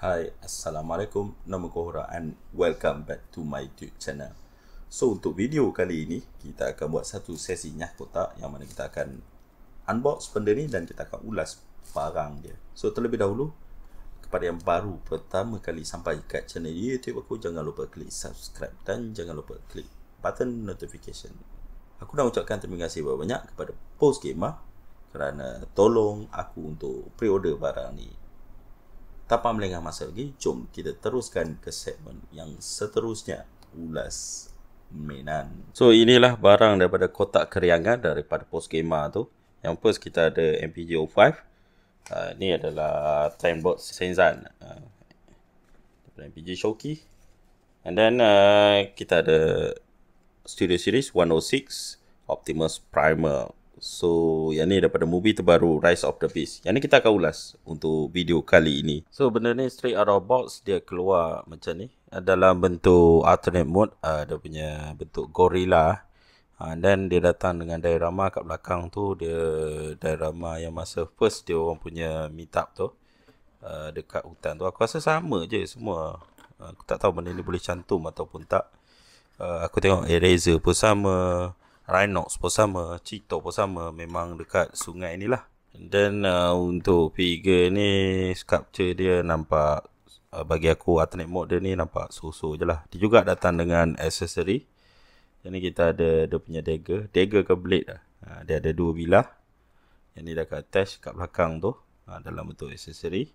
Hai, Assalamualaikum Nama Kohora and welcome back to my YouTube channel So, untuk video kali ini Kita akan buat satu sesi nyah kotak Yang mana kita akan unbox benda ni Dan kita akan ulas barang dia So, terlebih dahulu Kepada yang baru pertama kali sampai kat channel YouTube aku Jangan lupa klik subscribe Dan jangan lupa klik button notification Aku nak ucapkan terima kasih banyak-banyak kepada Post Gamer kerana tolong aku untuk pre-order barang ni. Tanpa melengah masa lagi, jom kita teruskan ke segmen yang seterusnya. Ulas mainan. So inilah barang daripada kotak keriangan daripada post gamer tu. Yang first kita ada MPG 05. Uh, ni adalah Timebot Senzan. Uh, ah, MPG Shoki. And then uh, kita ada Studio Series 106 Optimus Primer. So, yang ni daripada movie terbaru Rise of the Beast. Yang ni kita akan ulas untuk video kali ini. So, benda ni straight out of box dia keluar macam ni. Eh, dalam bentuk alternate mode, uh, dia punya bentuk gorilla. Eh, And then dia datang dengan diorama kat belakang tu dia diorama yang masa first dia orang punya meet up tu uh, dekat hutan tu aku rasa sama je semua uh, aku tak tahu benda ni boleh cantum ataupun tak uh, aku tengok eraser pun sama Rhinox pun sama, Cito pun sama memang dekat sungai ni lah. Dan uh, untuk figure ni sculpture dia nampak uh, bagi aku alternate mode dia ni nampak so-so je lah. Dia juga datang dengan accessory. Yang ni kita ada dia punya dagger. Dagger ke blade lah. Ha, dia ada dua bilah. Yang ni dah kat attach kat belakang tu. Ha, dalam bentuk accessory.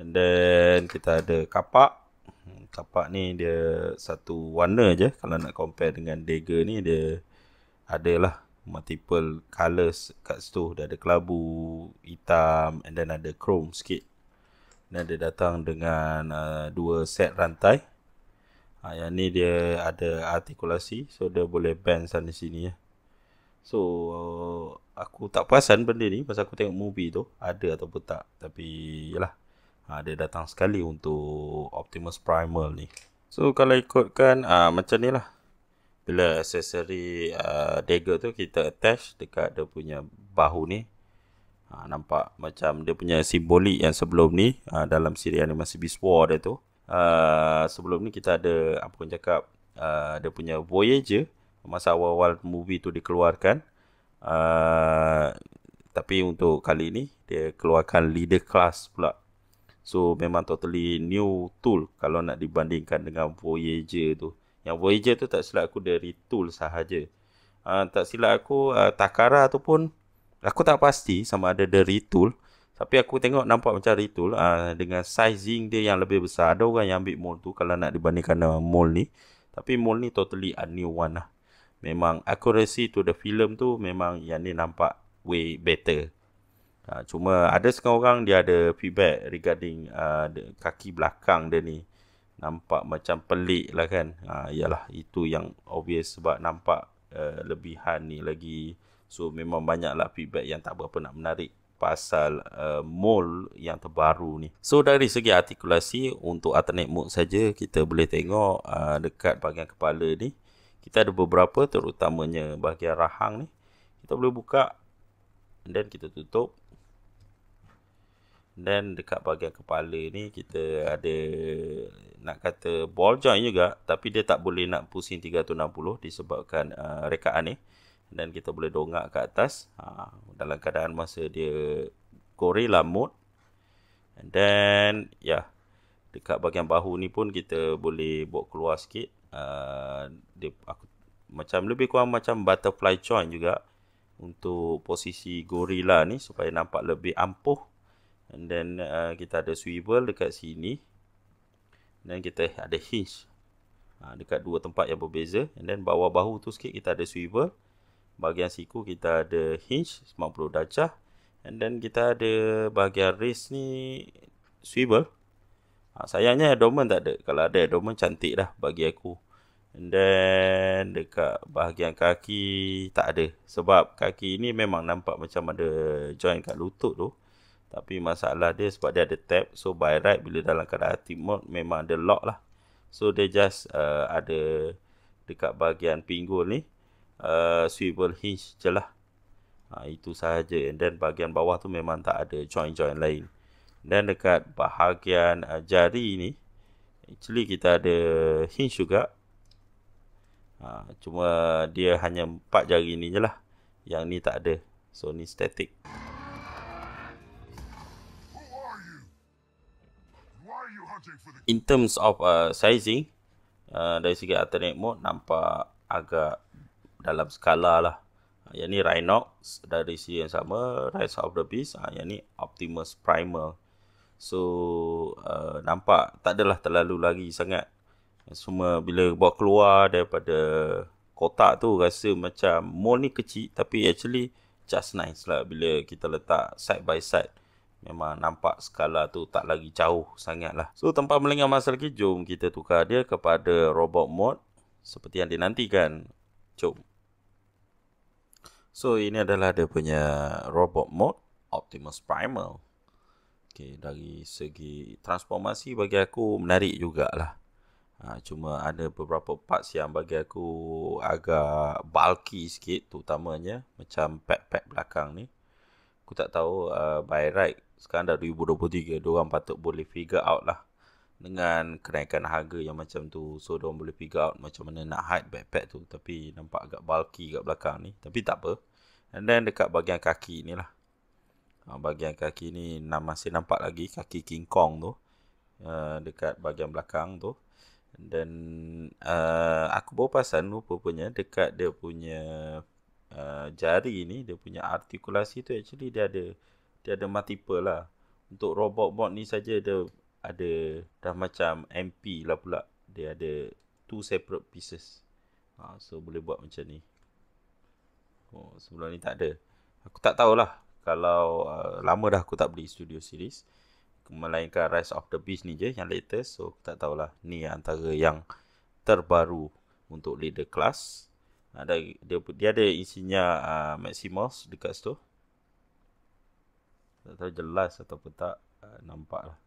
And then kita ada kapak. Hmm, kapak ni dia satu warna je. Kalau nak compare dengan dagger ni dia ada lah multiple colours kat situ dia ada kelabu hitam and then ada chrome sikit dan dia datang dengan uh, dua set rantai ha, yang ni dia ada artikulasi so dia boleh bend sana sini ya. so uh, aku tak perasan benda ni pasal aku tengok movie tu ada ataupun tak tapi yelah ha, ah, dia datang sekali untuk Optimus Primal ni so kalau ikutkan uh, macam ni lah bila aksesori uh, dagger tu kita attach dekat dia punya bahu ni ha, nampak macam dia punya simbolik yang sebelum ni uh, dalam siri animasi Beast War dia tu uh, sebelum ni kita ada apa pun cakap uh, dia punya Voyager masa awal-awal movie tu dikeluarkan uh, tapi untuk kali ni dia keluarkan leader class pula so memang totally new tool kalau nak dibandingkan dengan Voyager tu yang Voyager tu tak silap aku dari tool sahaja. Uh, tak silap aku uh, Takara tu pun aku tak pasti sama ada the retool tapi aku tengok nampak macam retool uh, dengan sizing dia yang lebih besar. Ada orang yang ambil mold tu kalau nak dibandingkan dengan mold ni. Tapi mold ni totally a new one lah. Memang accuracy to the film tu memang yang ni nampak way better. Uh, cuma ada sekarang orang dia ada feedback regarding uh, kaki belakang dia ni nampak macam pelik lah kan. Ha, yalah itu yang obvious sebab nampak uh, lebihan ni lagi. So memang banyak lah feedback yang tak berapa nak menarik pasal uh, mall yang terbaru ni. So dari segi artikulasi untuk alternate mode saja kita boleh tengok uh, dekat bahagian kepala ni. Kita ada beberapa terutamanya bahagian rahang ni. Kita boleh buka dan kita tutup. Dan dekat bahagian kepala ni kita ada nak kata ball joint juga tapi dia tak boleh nak pusing 360 disebabkan uh, rekaan ni dan kita boleh dongak ke atas ha, dalam keadaan masa dia gorilla mode and then ya yeah, dekat bahagian bahu ni pun kita boleh buat keluar sikit uh, dia aku, macam lebih kurang macam butterfly joint juga untuk posisi gorilla ni supaya nampak lebih ampuh And then uh, kita ada swivel dekat sini. Then kita ada hinge. Ha, dekat dua tempat yang berbeza. And then bawah bahu tu sikit kita ada swivel. Bahagian siku kita ada hinge 90 darjah. And then kita ada bahagian wrist ni swivel. Ha, sayangnya abdomen tak ada. Kalau ada abdomen cantik dah bagi aku. And then dekat bahagian kaki tak ada. Sebab kaki ni memang nampak macam ada joint kat lutut tu. Tapi masalah dia sebab dia ada tab. So by right bila dalam keadaan active mode memang ada lock lah. So dia just uh, ada dekat bahagian pinggul ni. Uh, swivel hinge je lah. Ha, itu sahaja. And then bahagian bawah tu memang tak ada joint joint lain. Dan dekat bahagian uh, jari ni. Actually kita ada hinge juga. Ha, cuma dia hanya empat jari ni je lah. Yang ni tak ada. So ni Static. In terms of uh, sizing uh, Dari segi alternate mode Nampak agak dalam skala lah Yang ni Rhinox Dari segi yang sama Rise of the Beast uh, Yang ni Optimus Primal So uh, Nampak tak adalah terlalu lagi sangat Semua bila buat keluar Daripada kotak tu Rasa macam mold ni kecil Tapi actually just nice lah Bila kita letak side by side memang nampak skala tu tak lagi jauh sangat lah. So, tempat melengah masa lagi, jom kita tukar dia kepada robot mode seperti yang dinantikan. Jom. So, ini adalah dia punya robot mode Optimus Primal. Okay, dari segi transformasi bagi aku menarik jugalah. Ha, cuma ada beberapa parts yang bagi aku agak bulky sikit terutamanya macam pad-pad belakang ni. Aku tak tahu uh, by right sekarang dah 2023 diorang patut boleh figure out lah dengan kenaikan harga yang macam tu so diorang boleh figure out macam mana nak hide backpack tu tapi nampak agak bulky kat belakang ni tapi tak apa and then dekat bahagian kaki ni lah ha, bahagian kaki ni masih nampak lagi kaki King Kong tu uh, dekat bahagian belakang tu dan uh, aku baru pasan rupanya dekat dia punya uh, jari ni dia punya artikulasi tu actually dia ada dia ada multiple lah. Untuk robot bot ni saja dia ada dah macam MP lah pula. Dia ada two separate pieces. Ha, so boleh buat macam ni. Oh, sebelum ni tak ada. Aku tak tahulah kalau uh, lama dah aku tak beli studio series. Melainkan Rise of the Beast ni je yang latest. So aku tak tahulah ni antara yang terbaru untuk leader class. Ada dia, dia ada isinya uh, Maximus dekat situ tak tahu jelas ataupun tak uh, nampak lah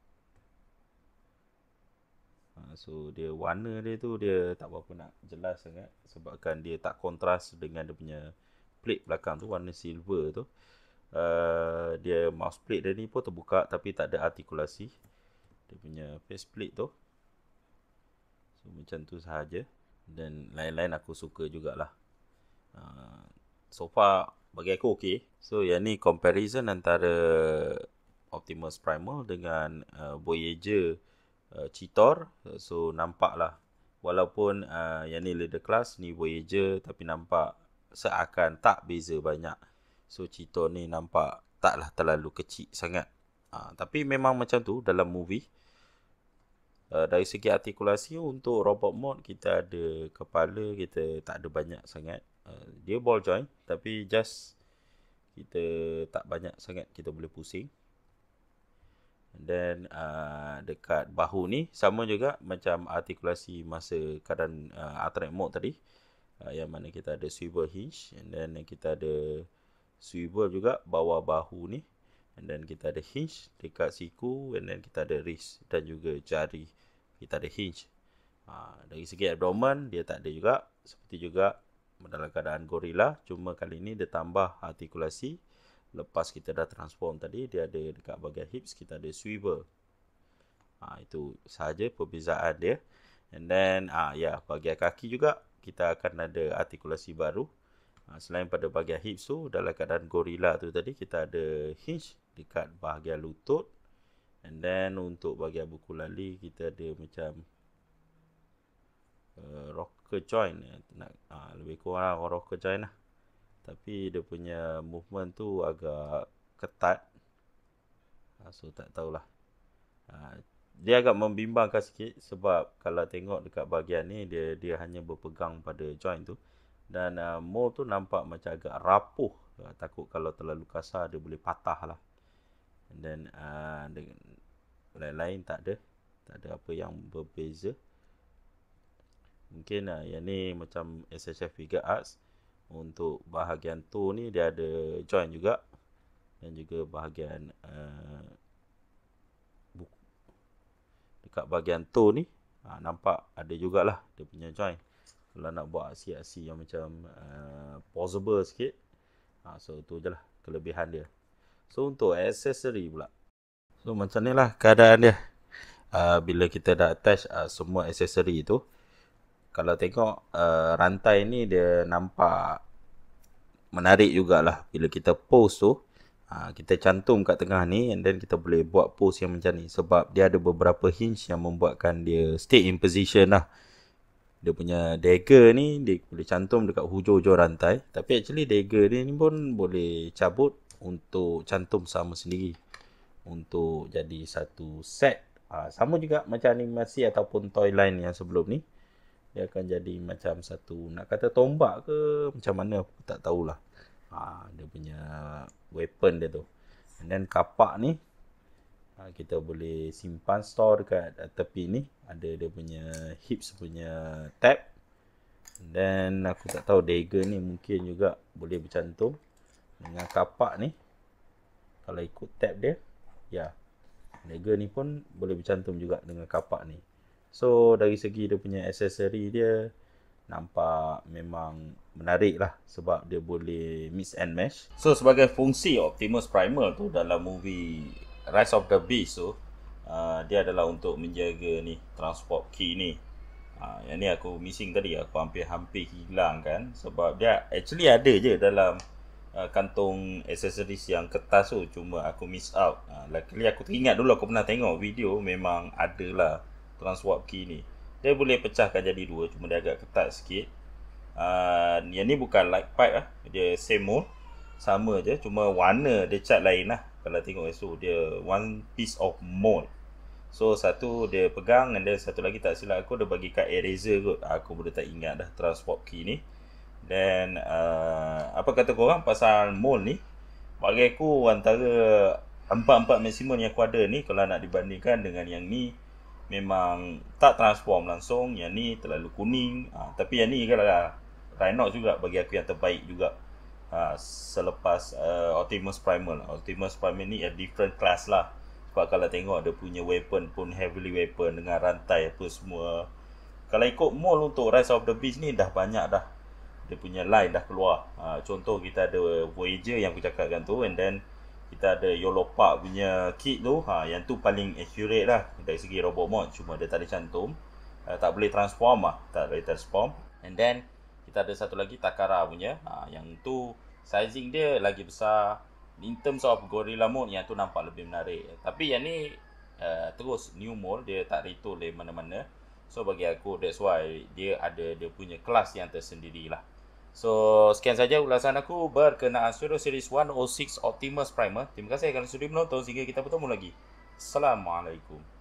uh, so dia warna dia tu dia tak berapa nak jelas sangat sebabkan dia tak kontras dengan dia punya plate belakang tu warna silver tu uh, dia mouse plate dia ni pun terbuka tapi tak ada artikulasi dia punya face plate tu so macam tu sahaja dan lain-lain aku suka jugalah uh, so far bagi aku okey. So yang ni comparison antara Optimus Primal dengan uh, Voyager uh, Cheetor. So nampaklah walaupun uh, yang ni leader class ni Voyager tapi nampak seakan tak beza banyak. So Cheetor ni nampak taklah terlalu kecil sangat. Uh, tapi memang macam tu dalam movie Eh, dari segi artikulasi untuk robot mode kita ada kepala kita tak ada banyak sangat uh, dia ball joint tapi just kita tak banyak sangat kita boleh pusing dan uh, eh, dekat bahu ni sama juga macam artikulasi masa keadaan uh, alternate mode tadi uh, yang mana kita ada swivel hinge dan then kita ada swivel juga bawah bahu ni And then kita ada hinge dekat siku And then kita ada wrist dan juga jari Kita ada hinge ha, Dari segi abdomen dia tak ada juga Seperti juga dalam keadaan gorila Cuma kali ini dia tambah artikulasi Lepas kita dah transform tadi Dia ada dekat bahagian hips kita ada swivel ha, Itu sahaja perbezaan dia And then ah ya bahagian kaki juga Kita akan ada artikulasi baru Ha, selain pada bahagian hips tu dalam keadaan gorila tu tadi kita ada hinge dekat bahagian lutut and then untuk bahagian buku lali kita ada macam uh, rocker joint eh, nak uh, lebih kurang lah orang rocker joint lah. Tapi dia punya movement tu agak ketat. Uh, so tak tahulah. Uh, dia agak membimbangkan sikit sebab kalau tengok dekat bahagian ni dia dia hanya berpegang pada joint tu dan uh, mold tu nampak macam agak rapuh uh, takut kalau terlalu kasar dia boleh patah lah dan uh, lain-lain tak ada tak ada apa yang berbeza mungkin uh, yang ni macam SHF Figure Arts untuk bahagian tu ni dia ada join juga dan juga bahagian uh, dekat bahagian tu ni uh, nampak ada jugalah dia punya join kalau nak buat aksi-aksi yang macam uh, possible sikit ha, so tu je lah kelebihan dia so untuk accessory pula so macam ni lah keadaan dia uh, bila kita dah attach uh, semua accessory tu kalau tengok uh, rantai ni dia nampak menarik jugalah bila kita post tu Ha, kita cantum kat tengah ni and then kita boleh buat pose yang macam ni sebab dia ada beberapa hinge yang membuatkan dia stay in position lah dia punya dagger ni dia boleh cantum dekat hujung-hujung rantai tapi actually dagger ni ni pun boleh cabut untuk cantum sama sendiri untuk jadi satu set ha, sama juga macam animasi ataupun toy line yang sebelum ni dia akan jadi macam satu nak kata tombak ke macam mana aku tak tahulah ha, dia punya weapon dia tu Dan kapak ni Ha, kita boleh simpan store dekat uh, tepi ni ada dia punya hips punya tab dan aku tak tahu dagger ni mungkin juga boleh bercantum dengan kapak ni kalau ikut tab dia ya dagger ni pun boleh bercantum juga dengan kapak ni so dari segi dia punya aksesori dia nampak memang menarik lah sebab dia boleh mix and match so sebagai fungsi Optimus Primal tu dalam movie Rise of the Beast tu uh, dia adalah untuk menjaga ni transport key ni. Ha, yang ni aku missing tadi aku hampir-hampir hilang kan sebab dia actually ada je dalam uh, kantung accessories yang kertas tu cuma aku miss out. Ha, luckily aku teringat dulu aku pernah tengok video memang ada lah transport key ni. Dia boleh pecahkan jadi dua cuma dia agak ketat sikit. Uh, yang ni bukan light pipe lah. Dia same mold. Sama je cuma warna dia cat lain lah kalau tengok esok dia one piece of mold so satu dia pegang dan then satu lagi tak silap aku dia bagi kat eraser kot ah, aku boleh tak ingat dah transport key ni then uh, apa kata korang pasal mold ni bagi aku antara empat-empat maksimum yang aku ada ni kalau nak dibandingkan dengan yang ni memang tak transform langsung yang ni terlalu kuning uh, tapi yang ni kan lah Rhinox juga bagi aku yang terbaik juga ha, selepas uh, Optimus lah, Optimus Prime ni a different class lah. Sebab kalau tengok dia punya weapon pun heavily weapon dengan rantai apa semua. Kalau ikut mall untuk Rise of the Beast ni dah banyak dah. Dia punya line dah keluar. Ha, contoh kita ada Voyager yang aku cakapkan tu and then kita ada Yolopak punya kit tu ha, Yang tu paling accurate lah Dari segi robot mod Cuma dia tak ada cantum uh, Tak boleh transform lah Tak boleh transform And then kita ada satu lagi Takara punya ha, Yang tu sizing dia lagi besar In terms of Gorilla Mode yang tu nampak lebih menarik Tapi yang ni uh, terus new mode Dia tak retool dari mana-mana So bagi aku that's why dia ada dia punya kelas yang tersendiri lah So sekian saja ulasan aku berkenaan Studio Series 106 Optimus Primer Terima kasih kerana sudi menonton sehingga kita bertemu lagi Assalamualaikum